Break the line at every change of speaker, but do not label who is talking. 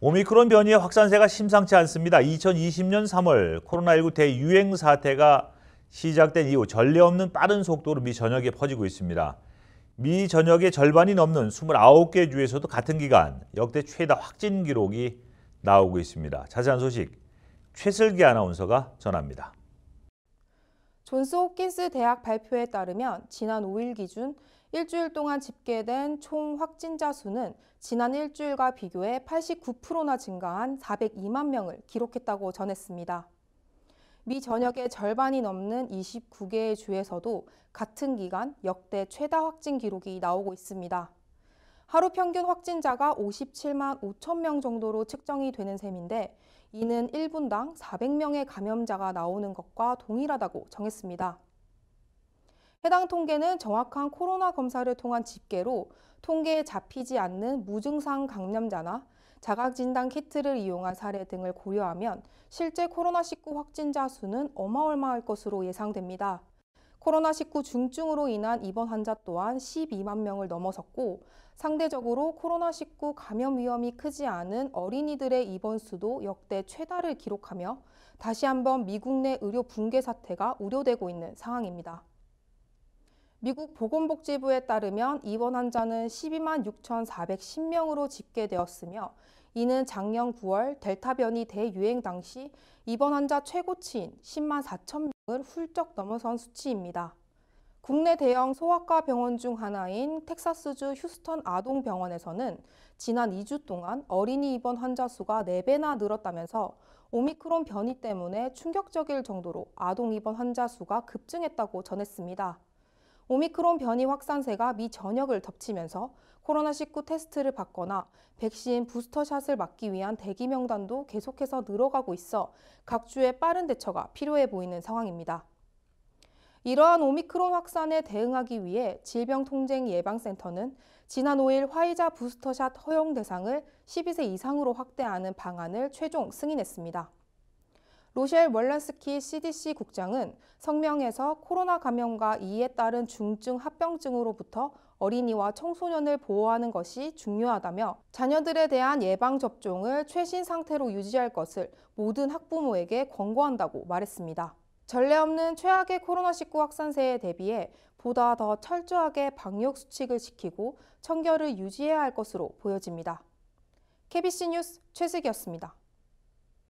오미크론 변이의 확산세가 심상치 않습니다. 2020년 3월 코로나19 대유행 사태가 시작된 이후 전례 없는 빠른 속도로 미 전역에 퍼지고 있습니다. 미 전역의 절반이 넘는 29개 주에서도 같은 기간 역대 최다 확진 기록이 나오고 있습니다. 자세한 소식 최슬기 아나운서가 전합니다.
존스 홉킨스 대학 발표에 따르면 지난 5일 기준 일주일 동안 집계된 총 확진자 수는 지난 일주일과 비교해 89%나 증가한 402만 명을 기록했다고 전했습니다. 미 전역의 절반이 넘는 29개의 주에서도 같은 기간 역대 최다 확진 기록이 나오고 있습니다. 하루 평균 확진자가 57만 5천 명 정도로 측정이 되는 셈인데 이는 1분당 400명의 감염자가 나오는 것과 동일하다고 정했습니다. 해당 통계는 정확한 코로나 검사를 통한 집계로 통계에 잡히지 않는 무증상 감염자나 자각진단 키트를 이용한 사례 등을 고려하면 실제 코로나19 확진자 수는 어마어마할 것으로 예상됩니다. 코로나19 중증으로 인한 입원 환자 또한 12만 명을 넘어섰고 상대적으로 코로나19 감염 위험이 크지 않은 어린이들의 입원 수도 역대 최다를 기록하며 다시 한번 미국 내 의료 붕괴 사태가 우려되고 있는 상황입니다. 미국 보건복지부에 따르면 입원 환자는 12만 6,410명으로 집계되었으며 이는 작년 9월 델타 변이 대유행 당시 입원 환자 최고치인 10만 4천 명을 훌쩍 넘어선 수치입니다. 국내 대형 소아과 병원 중 하나인 텍사스주 휴스턴 아동병원에서는 지난 2주 동안 어린이 입원 환자 수가 4배나 늘었다면서 오미크론 변이 때문에 충격적일 정도로 아동 입원 환자 수가 급증했다고 전했습니다. 오미크론 변이 확산세가 미 전역을 덮치면서 코로나19 테스트를 받거나 백신 부스터샷을 맞기 위한 대기 명단도 계속해서 늘어가고 있어 각 주의 빠른 대처가 필요해 보이는 상황입니다. 이러한 오미크론 확산에 대응하기 위해 질병통제예방센터는 지난 5일 화이자 부스터샷 허용 대상을 12세 이상으로 확대하는 방안을 최종 승인했습니다. 로셸 월란스키 CDC 국장은 성명에서 코로나 감염과 이에 따른 중증 합병증으로부터 어린이와 청소년을 보호하는 것이 중요하다며 자녀들에 대한 예방접종을 최신 상태로 유지할 것을 모든 학부모에게 권고한다고 말했습니다. 전례 없는 최악의 코로나19 확산세에 대비해 보다 더 철저하게 방역 수칙을 지키고 청결을 유지해야 할 것으로 보여집니다. KBC 뉴스 최슬기였습니다.